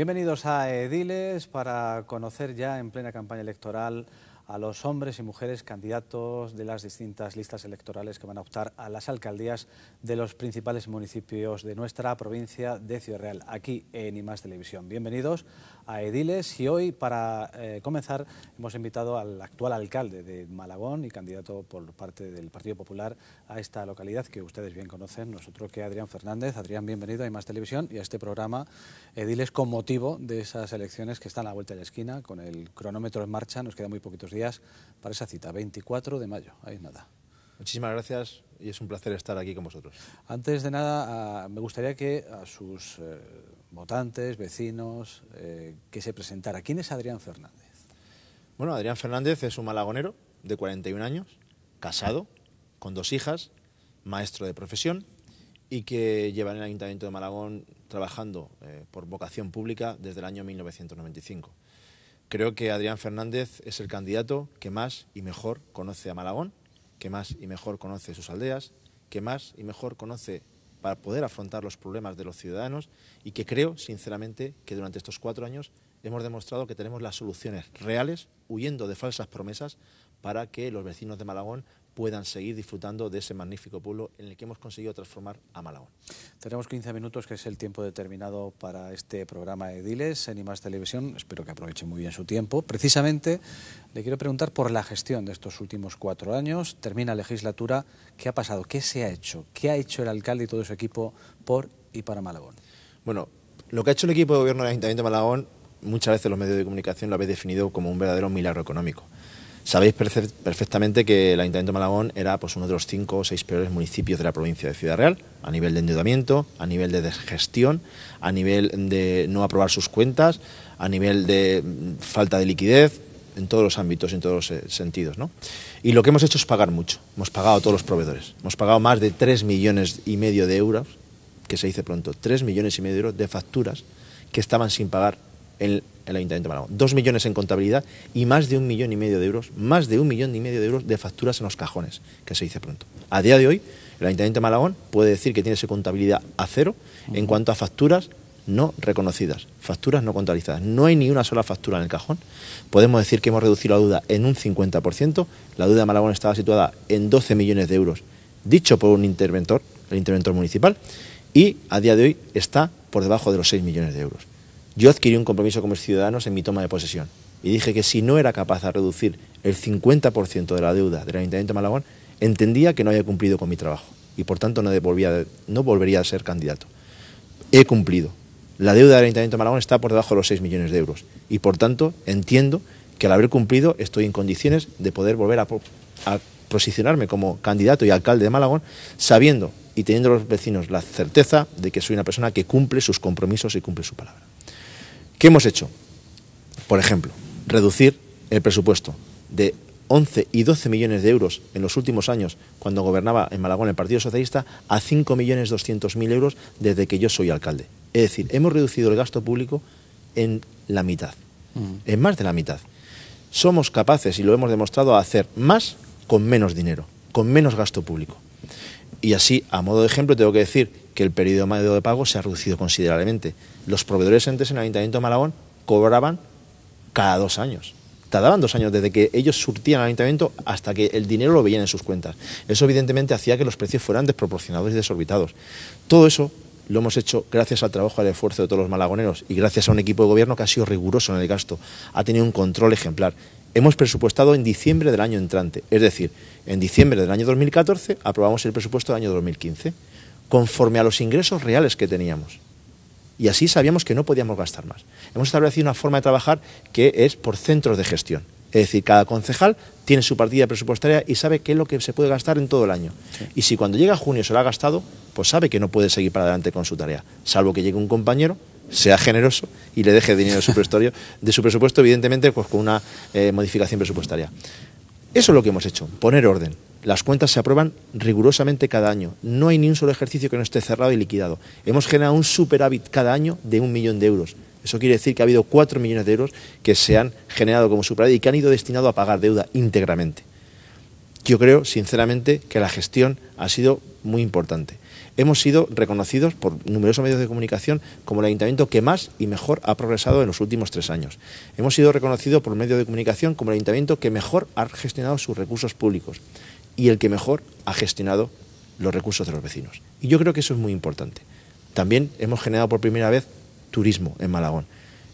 Bienvenidos a Ediles para conocer ya en plena campaña electoral a los hombres y mujeres candidatos de las distintas listas electorales que van a optar a las alcaldías de los principales municipios de nuestra provincia de Ciudad Real, aquí en IMAS Televisión. Bienvenidos a Ediles y hoy para eh, comenzar hemos invitado al actual alcalde de Malagón y candidato por parte del Partido Popular a esta localidad que ustedes bien conocen, nosotros que Adrián Fernández. Adrián, bienvenido a IMAS Televisión y a este programa Ediles con motivo de esas elecciones que están a la vuelta de la esquina, con el cronómetro en marcha, nos quedan muy poquitos días para esa cita, 24 de mayo, ahí nada. Muchísimas gracias y es un placer estar aquí con vosotros. Antes de nada, ah, me gustaría que a sus eh, votantes, vecinos, eh, que se presentara. ¿Quién es Adrián Fernández? Bueno, Adrián Fernández es un malagonero de 41 años, casado, con dos hijas, maestro de profesión y que lleva en el Ayuntamiento de Malagón trabajando eh, por vocación pública desde el año 1995. Creo que Adrián Fernández es el candidato que más y mejor conoce a Malagón, que más y mejor conoce sus aldeas, que más y mejor conoce para poder afrontar los problemas de los ciudadanos y que creo, sinceramente, que durante estos cuatro años hemos demostrado que tenemos las soluciones reales, huyendo de falsas promesas, para que los vecinos de Malagón puedan seguir disfrutando de ese magnífico pueblo en el que hemos conseguido transformar a Malagón. Tenemos 15 minutos, que es el tiempo determinado para este programa de Ediles en IMAS Televisión. Espero que aproveche muy bien su tiempo. Precisamente le quiero preguntar por la gestión de estos últimos cuatro años. Termina legislatura. ¿Qué ha pasado? ¿Qué se ha hecho? ¿Qué ha hecho el alcalde y todo su equipo por y para Malagón? Bueno, lo que ha hecho el equipo de gobierno del Ayuntamiento de Malagón, muchas veces los medios de comunicación lo habéis definido como un verdadero milagro económico. Sabéis perfectamente que el Ayuntamiento de Malagón era pues, uno de los cinco o seis peores municipios de la provincia de Ciudad Real, a nivel de endeudamiento, a nivel de desgestión, a nivel de no aprobar sus cuentas, a nivel de mm, falta de liquidez, en todos los ámbitos, en todos los eh, sentidos. ¿no? Y lo que hemos hecho es pagar mucho. Hemos pagado a todos los proveedores. Hemos pagado más de tres millones y medio de euros, que se dice pronto, tres millones y medio de euros de facturas que estaban sin pagar en el Ayuntamiento de Malagón. Dos millones en contabilidad y más de un millón y medio de euros, más de un millón y medio de euros de facturas en los cajones, que se dice pronto. A día de hoy, el Ayuntamiento de Malagón puede decir que tiene su contabilidad a cero en cuanto a facturas no reconocidas, facturas no contabilizadas. No hay ni una sola factura en el cajón. Podemos decir que hemos reducido la deuda en un 50%. La deuda de Malagón estaba situada en 12 millones de euros, dicho por un interventor, el interventor municipal, y a día de hoy está por debajo de los 6 millones de euros. Yo adquirí un compromiso con mis ciudadanos en mi toma de posesión y dije que si no era capaz de reducir el 50% de la deuda del Ayuntamiento de Malagón, entendía que no había cumplido con mi trabajo y por tanto no, devolvía, no volvería a ser candidato. He cumplido. La deuda del Ayuntamiento de Malagón está por debajo de los 6 millones de euros y por tanto entiendo que al haber cumplido estoy en condiciones de poder volver a, a posicionarme como candidato y alcalde de Malagón sabiendo y teniendo los vecinos la certeza de que soy una persona que cumple sus compromisos y cumple su palabra. ¿Qué hemos hecho? Por ejemplo, reducir el presupuesto de 11 y 12 millones de euros en los últimos años, cuando gobernaba en Malagón el Partido Socialista, a 5.200.000 euros desde que yo soy alcalde. Es decir, hemos reducido el gasto público en la mitad, mm. en más de la mitad. Somos capaces, y lo hemos demostrado, a hacer más con menos dinero, con menos gasto público. Y así, a modo de ejemplo, tengo que decir que el periodo medio de pago se ha reducido considerablemente. Los proveedores antes en el Ayuntamiento de Malagón cobraban cada dos años. Tardaban dos años desde que ellos surtían al ayuntamiento hasta que el dinero lo veían en sus cuentas. Eso evidentemente hacía que los precios fueran desproporcionados y desorbitados. Todo eso lo hemos hecho gracias al trabajo, y al esfuerzo de todos los malagoneros y gracias a un equipo de gobierno que ha sido riguroso en el gasto, ha tenido un control ejemplar hemos presupuestado en diciembre del año entrante. Es decir, en diciembre del año 2014 aprobamos el presupuesto del año 2015, conforme a los ingresos reales que teníamos. Y así sabíamos que no podíamos gastar más. Hemos establecido una forma de trabajar que es por centros de gestión. Es decir, cada concejal tiene su partida presupuestaria y sabe qué es lo que se puede gastar en todo el año. Y si cuando llega junio se lo ha gastado, pues sabe que no puede seguir para adelante con su tarea, salvo que llegue un compañero sea generoso y le deje dinero de su presupuesto, evidentemente, pues con una eh, modificación presupuestaria. Eso es lo que hemos hecho, poner orden. Las cuentas se aprueban rigurosamente cada año. No hay ni un solo ejercicio que no esté cerrado y liquidado. Hemos generado un superávit cada año de un millón de euros. Eso quiere decir que ha habido cuatro millones de euros que se han generado como superávit y que han ido destinados a pagar deuda íntegramente. Yo creo, sinceramente, que la gestión ha sido muy importante hemos sido reconocidos por numerosos medios de comunicación como el ayuntamiento que más y mejor ha progresado en los últimos tres años. Hemos sido reconocidos por medios de comunicación como el ayuntamiento que mejor ha gestionado sus recursos públicos y el que mejor ha gestionado los recursos de los vecinos. Y yo creo que eso es muy importante. También hemos generado por primera vez turismo en Malagón.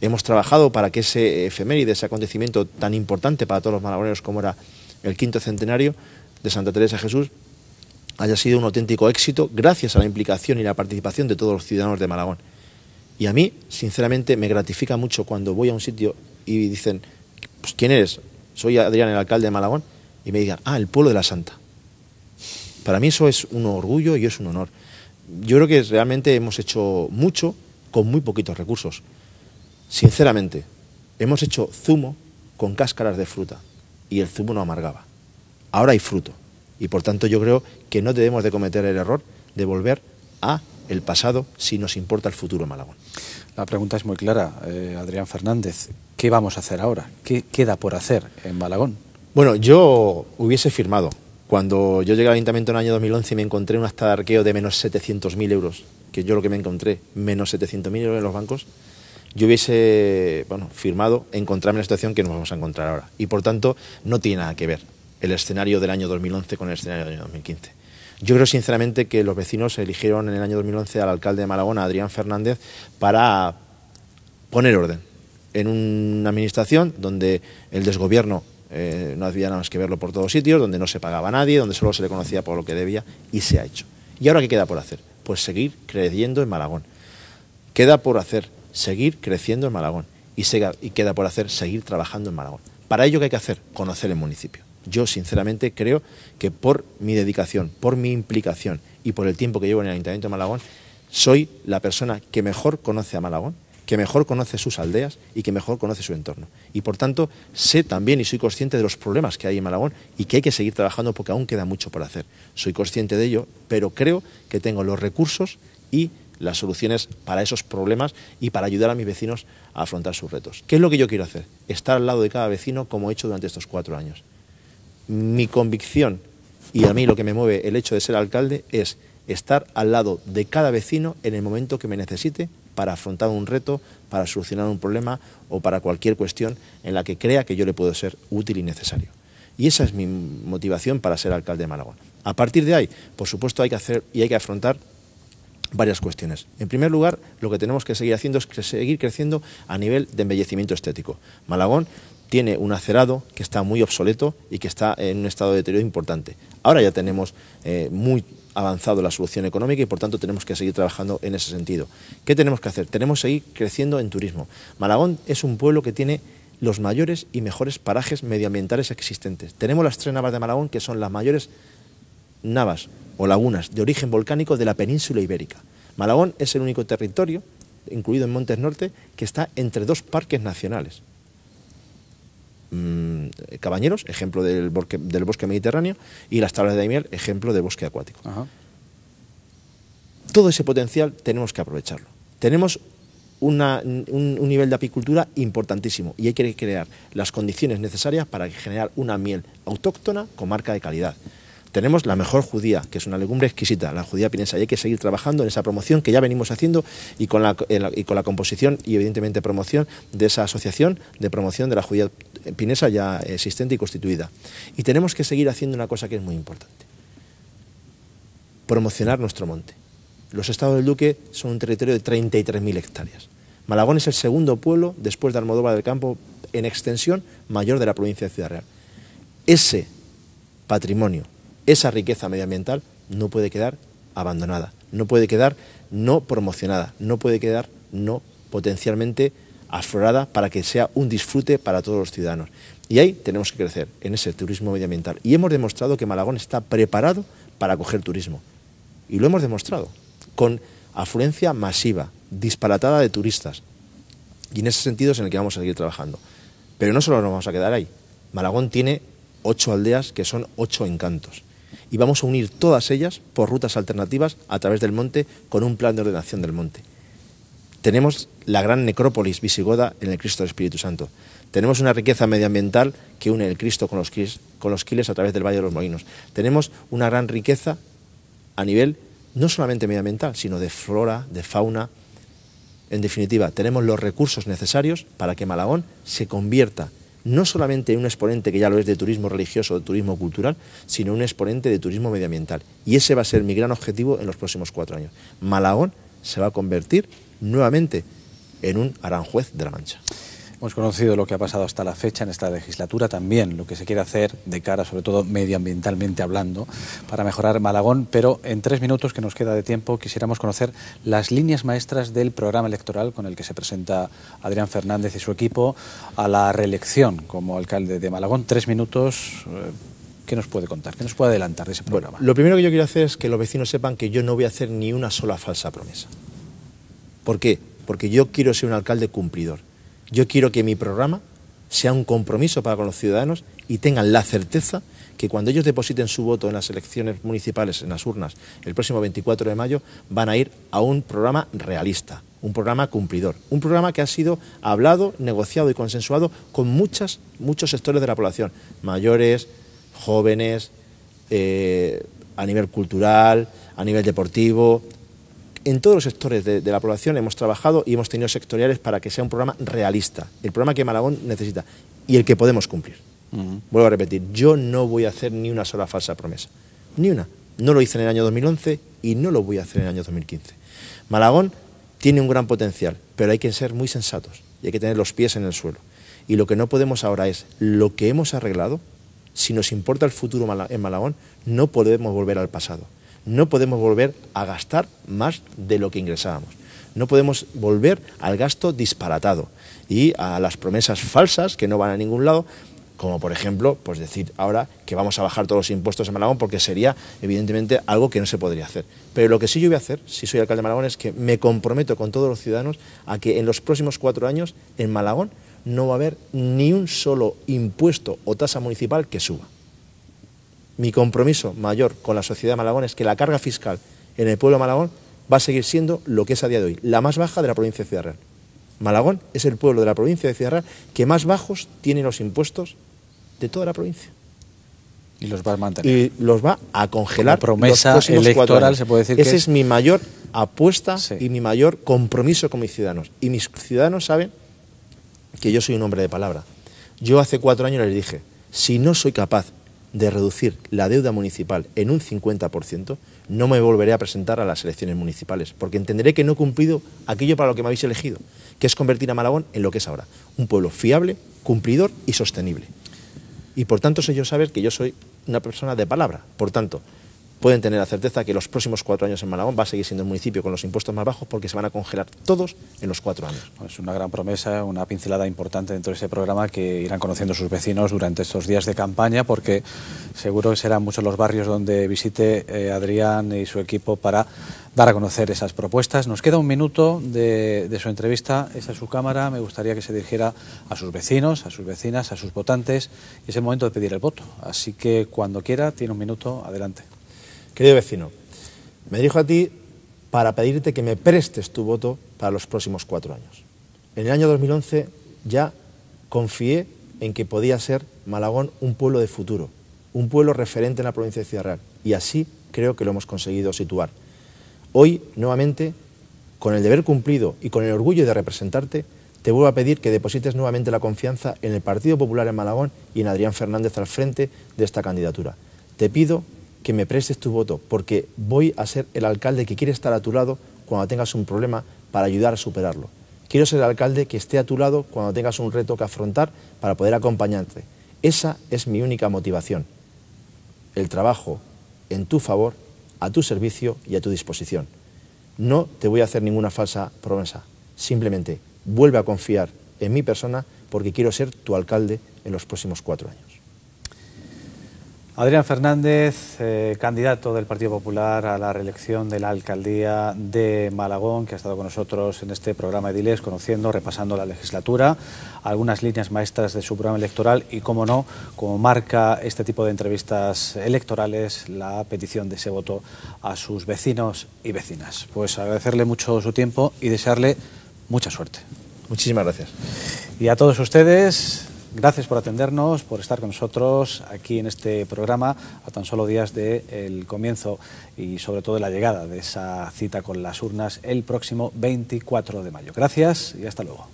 Hemos trabajado para que ese efeméride, ese acontecimiento tan importante para todos los malagoneros como era el quinto centenario de Santa Teresa Jesús, haya sido un auténtico éxito gracias a la implicación y la participación de todos los ciudadanos de Malagón. Y a mí, sinceramente, me gratifica mucho cuando voy a un sitio y dicen, pues, ¿quién eres? Soy Adrián, el alcalde de Malagón, y me digan, ah, el pueblo de la Santa. Para mí eso es un orgullo y es un honor. Yo creo que realmente hemos hecho mucho con muy poquitos recursos. Sinceramente, hemos hecho zumo con cáscaras de fruta y el zumo no amargaba. Ahora hay fruto. Y por tanto yo creo que no debemos de cometer el error de volver a el pasado si nos importa el futuro en Malagón. La pregunta es muy clara, eh, Adrián Fernández. ¿Qué vamos a hacer ahora? ¿Qué queda por hacer en Malagón? Bueno, yo hubiese firmado. Cuando yo llegué al ayuntamiento en el año 2011 y me encontré un hasta de arqueo de menos 700.000 euros, que yo lo que me encontré, menos 700.000 euros en los bancos, yo hubiese bueno, firmado encontrarme en la situación que nos vamos a encontrar ahora. Y por tanto, no tiene nada que ver el escenario del año 2011 con el escenario del año 2015. Yo creo sinceramente que los vecinos eligieron en el año 2011 al alcalde de Malagón, Adrián Fernández, para poner orden en una administración donde el desgobierno eh, no había nada más que verlo por todos sitios, donde no se pagaba a nadie, donde solo se le conocía por lo que debía y se ha hecho. ¿Y ahora qué queda por hacer? Pues seguir creyendo en Malagón. Queda por hacer seguir creciendo en Malagón y, y queda por hacer seguir trabajando en Malagón. Para ello, ¿qué hay que hacer? Conocer el municipio. Yo sinceramente creo que por mi dedicación, por mi implicación y por el tiempo que llevo en el Ayuntamiento de Malagón, soy la persona que mejor conoce a Malagón, que mejor conoce sus aldeas y que mejor conoce su entorno. Y por tanto, sé también y soy consciente de los problemas que hay en Malagón y que hay que seguir trabajando porque aún queda mucho por hacer. Soy consciente de ello, pero creo que tengo los recursos y las soluciones para esos problemas y para ayudar a mis vecinos a afrontar sus retos. ¿Qué es lo que yo quiero hacer? Estar al lado de cada vecino como he hecho durante estos cuatro años mi convicción y a mí lo que me mueve el hecho de ser alcalde es estar al lado de cada vecino en el momento que me necesite para afrontar un reto, para solucionar un problema o para cualquier cuestión en la que crea que yo le puedo ser útil y necesario. Y esa es mi motivación para ser alcalde de Malagón. A partir de ahí, por supuesto, hay que hacer y hay que afrontar varias cuestiones. En primer lugar, lo que tenemos que seguir haciendo es seguir creciendo a nivel de embellecimiento estético. Malagón tiene un acerado que está muy obsoleto y que está en un estado de deterioro importante. Ahora ya tenemos eh, muy avanzado la solución económica y por tanto tenemos que seguir trabajando en ese sentido. ¿Qué tenemos que hacer? Tenemos que seguir creciendo en turismo. Malagón es un pueblo que tiene los mayores y mejores parajes medioambientales existentes. Tenemos las tres navas de Malagón que son las mayores navas o lagunas de origen volcánico de la península ibérica. Malagón es el único territorio, incluido en Montes Norte, que está entre dos parques nacionales. Mm, cabañeros, ejemplo del bosque, mediterráneo, y las tablas de miel ejemplo del bosque acuático. Todo ese potencial tenemos que aprovecharlo. Tenemos un, nivel de apicultura importantísimo y hay que crear las condiciones necesarias para generar una miel autóctona con marca de calidad. Tenemos la mejor judía, que es una legumbre exquisita, la judía pinesa, y hay que seguir trabajando en esa promoción que ya venimos haciendo y con la, y con la composición y evidentemente promoción de esa asociación de promoción de la judía pinesa ya existente y constituida. Y tenemos que seguir haciendo una cosa que es muy importante, promocionar nuestro monte. Los estados del Duque son un territorio de 33.000 hectáreas. Malagón es el segundo pueblo, después de Almodóvar del Campo, en extensión mayor de la provincia de Ciudad Real. Ese patrimonio esa riqueza medioambiental no puede quedar abandonada, no puede quedar no promocionada, no puede quedar no potencialmente aflorada para que sea un disfrute para todos los ciudadanos. Y ahí tenemos que crecer, en ese turismo medioambiental. Y hemos demostrado que Malagón está preparado para acoger turismo. Y lo hemos demostrado, con afluencia masiva, disparatada de turistas. Y en ese sentido es en el que vamos a seguir trabajando. Pero no solo nos vamos a quedar ahí. Malagón tiene ocho aldeas que son ocho encantos y vamos a unir todas ellas por rutas alternativas a través del monte con un plan de ordenación del monte. Tenemos la gran necrópolis visigoda en el Cristo del Espíritu Santo. Tenemos una riqueza medioambiental que une el Cristo con los, con los quiles a través del Valle de los Molinos. Tenemos una gran riqueza a nivel no solamente medioambiental, sino de flora, de fauna. En definitiva, tenemos los recursos necesarios para que Malagón se convierta no solamente un exponente que ya lo es de turismo religioso, de turismo cultural, sino un exponente de turismo medioambiental. Y ese va a ser mi gran objetivo en los próximos cuatro años. Malagón se va a convertir nuevamente en un Aranjuez de la Mancha. Hemos conocido lo que ha pasado hasta la fecha en esta legislatura, también lo que se quiere hacer de cara, sobre todo medioambientalmente hablando, para mejorar Malagón, pero en tres minutos que nos queda de tiempo quisiéramos conocer las líneas maestras del programa electoral con el que se presenta Adrián Fernández y su equipo a la reelección como alcalde de Malagón. Tres minutos. Eh, ¿Qué nos puede contar? ¿Qué nos puede adelantar de ese programa? lo primero que yo quiero hacer es que los vecinos sepan que yo no voy a hacer ni una sola falsa promesa. ¿Por qué? Porque yo quiero ser un alcalde cumplidor yo quiero que mi programa sea un compromiso para con los ciudadanos y tengan la certeza que cuando ellos depositen su voto en las elecciones municipales, en las urnas, el próximo 24 de mayo, van a ir a un programa realista, un programa cumplidor, un programa que ha sido hablado, negociado y consensuado con muchas, muchos sectores de la población, mayores, jóvenes, eh, a nivel cultural, a nivel deportivo, en todos los sectores de, la población hemos trabajado y hemos tenido sectoriales para que sea un programa realista, el programa que Malagón necesita y el que podemos cumplir. Vuelvo a repetir, yo no voy a hacer ni una sola falsa promesa, ni una. No lo hice en el año 2011 y no lo voy a hacer en el año 2015. Malagón tiene un gran potencial, pero hay que ser muy sensatos y hay que tener los pies en el suelo. Y lo que no podemos ahora es lo que hemos arreglado, si nos importa el futuro en Malagón, no podemos volver al pasado. No podemos volver a gastar más de lo que ingresábamos. No podemos volver al gasto disparatado y a las promesas falsas que no van a ningún lado, como por ejemplo, pues decir ahora que vamos a bajar todos los impuestos en Malagón, porque sería evidentemente algo que no se podría hacer. Pero lo que sí yo voy a hacer, si soy alcalde de Malagón, es que me comprometo con todos los ciudadanos a que en los próximos cuatro años en Malagón no va a haber ni un solo impuesto o tasa municipal que suba mi compromiso mayor con la sociedad de Malagón es que la carga fiscal en el pueblo de Malagón va a seguir siendo lo que es a día de hoy, la más baja de la provincia de Ciudad Real. Malagón es el pueblo de la provincia de Ciudad Real que más bajos tiene los impuestos de toda la provincia. Y los va a mantener. Y los va a congelar. promesa electoral, se puede decir. que es... mi mayor apuesta y mi mayor compromiso con mis ciudadanos. Y mis ciudadanos saben que yo soy un hombre de palabra. Yo hace cuatro años les dije, si no soy capaz de reducir la deuda municipal en un 50%, no me volveré a presentar a las elecciones municipales, porque entenderé que no he cumplido aquello para lo que me habéis elegido, que es convertir a Malagón en lo que es ahora, un pueblo fiable, cumplidor y sostenible. Y por tanto, sé yo saber que yo soy una persona de palabra. Por tanto, pueden tener la certeza que los próximos cuatro años en Malagón va a seguir siendo el municipio con los impuestos más bajos porque se van a congelar todos en los cuatro años. Es una gran promesa, una pincelada importante dentro de ese programa que irán conociendo sus vecinos durante estos días de campaña porque seguro que serán muchos los barrios donde visite eh, Adrián y su equipo para dar a conocer esas propuestas. Nos queda un minuto de, su entrevista. Esa es su cámara. Me gustaría que se dirigiera a sus vecinos, a sus vecinas, a sus votantes. Es el momento de pedir el voto. Así que cuando quiera, tiene un minuto. Adelante. Querido vecino, me dirijo a ti para pedirte que me prestes tu voto para los próximos cuatro años. En el año 2011 ya confié en que podía ser Malagón un pueblo de futuro, un pueblo referente en la provincia de Ciudad Real, y así creo que lo hemos conseguido situar. Hoy, nuevamente, con el deber cumplido y con el orgullo de representarte, te vuelvo a pedir que deposites nuevamente la confianza en el Partido Popular en Malagón y en Adrián Fernández al frente de esta candidatura. Te pido que me prestes tu voto, porque voy a ser el alcalde que quiere estar a tu lado cuando tengas un problema para ayudar a superarlo. Quiero ser el alcalde que esté a tu lado cuando tengas un reto que afrontar para poder acompañarte. Esa es mi única motivación. El trabajo en tu favor, a tu servicio y a tu disposición. No te voy a hacer ninguna falsa promesa. Simplemente vuelve a confiar en mi persona porque quiero ser tu alcalde en los próximos cuatro años. Adrián Fernández, eh, candidato del Partido Popular a la reelección de la alcaldía de Malagón, que ha estado con nosotros en este programa de conociendo, repasando la legislatura, algunas líneas maestras de su programa electoral y, como no, como marca este tipo de entrevistas electorales, la petición de ese voto a sus vecinos y vecinas. Pues agradecerle mucho su tiempo y desearle mucha suerte. Muchísimas gracias. Y a todos ustedes, Gracias por atendernos, por estar con nosotros aquí en este programa a tan solo días del comienzo y sobre todo de la llegada de esa cita con las urnas el próximo 24 de mayo. Gracias y hasta luego.